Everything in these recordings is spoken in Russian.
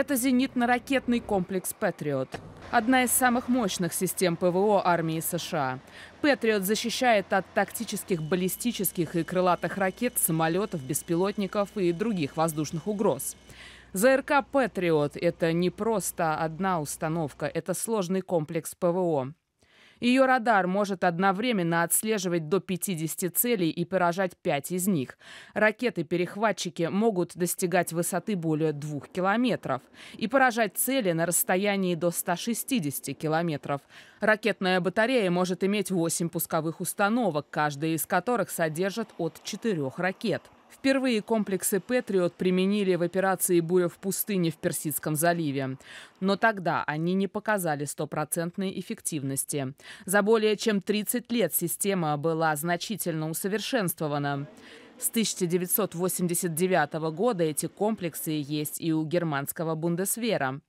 Это зенитно-ракетный комплекс «Патриот». Одна из самых мощных систем ПВО армии США. «Патриот» защищает от тактических, баллистических и крылатых ракет, самолетов, беспилотников и других воздушных угроз. ЗРК «Патриот» — это не просто одна установка, это сложный комплекс ПВО. Ее радар может одновременно отслеживать до 50 целей и поражать 5 из них. Ракеты-перехватчики могут достигать высоты более 2 километров и поражать цели на расстоянии до 160 километров. Ракетная батарея может иметь 8 пусковых установок, каждая из которых содержит от 4 ракет. Впервые комплексы «Патриот» применили в операции «Буря в пустыне» в Персидском заливе. Но тогда они не показали стопроцентной эффективности. За более чем 30 лет система была значительно усовершенствована. С 1989 года эти комплексы есть и у германского Бундесвера.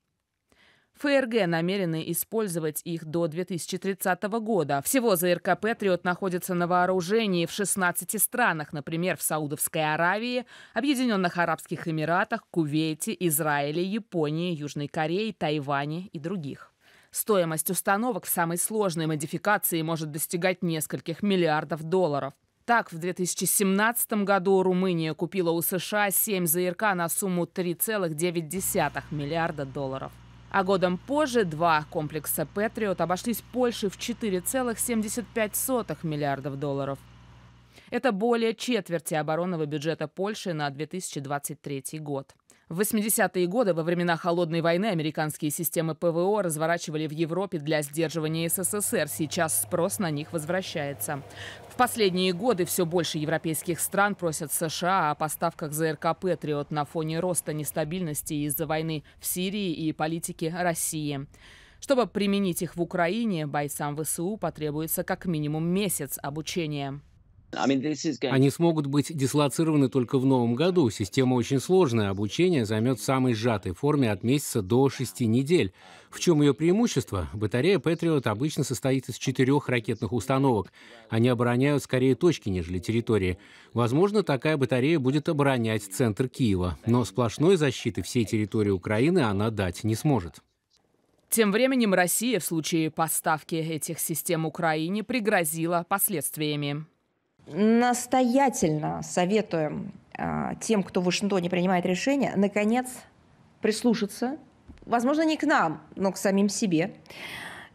ФРГ намерены использовать их до 2030 года. Всего ЗРК «Патриот» находится на вооружении в 16 странах, например, в Саудовской Аравии, Объединенных Арабских Эмиратах, Кувейте, Израиле, Японии, Южной Корее, Тайване и других. Стоимость установок в самой сложной модификации может достигать нескольких миллиардов долларов. Так, в 2017 году Румыния купила у США 7 ЗРК на сумму 3,9 миллиарда долларов. А годом позже два комплекса «Патриот» обошлись Польше в 4,75 миллиардов долларов. Это более четверти оборонного бюджета Польши на 2023 год. В 80-е годы, во времена Холодной войны, американские системы ПВО разворачивали в Европе для сдерживания СССР. Сейчас спрос на них возвращается. В последние годы все больше европейских стран просят США о поставках ЗРК «Патриот» на фоне роста нестабильности из-за войны в Сирии и политики России. Чтобы применить их в Украине, бойцам ВСУ потребуется как минимум месяц обучения. Они смогут быть дислоцированы только в новом году. Система очень сложная. Обучение займет в самой сжатой форме от месяца до шести недель. В чем ее преимущество? Батарея Patriot обычно состоит из четырех ракетных установок. Они обороняют скорее точки, нежели территории. Возможно, такая батарея будет оборонять центр Киева. Но сплошной защиты всей территории Украины она дать не сможет. Тем временем Россия в случае поставки этих систем Украине пригрозила последствиями настоятельно советуем а, тем, кто в Вашингтоне принимает решения, наконец прислушаться, возможно, не к нам, но к самим себе,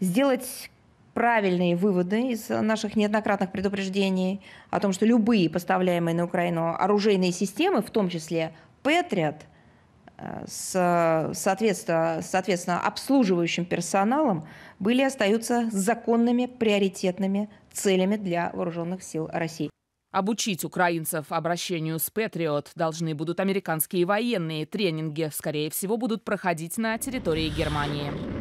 сделать правильные выводы из наших неоднократных предупреждений о том, что любые поставляемые на Украину оружейные системы, в том числе Патриот, с, соответственно, соответственно, обслуживающим персоналом были и остаются законными приоритетными целями для вооруженных сил России. Обучить украинцев обращению с Патриот должны будут американские военные. Тренинги, скорее всего, будут проходить на территории Германии.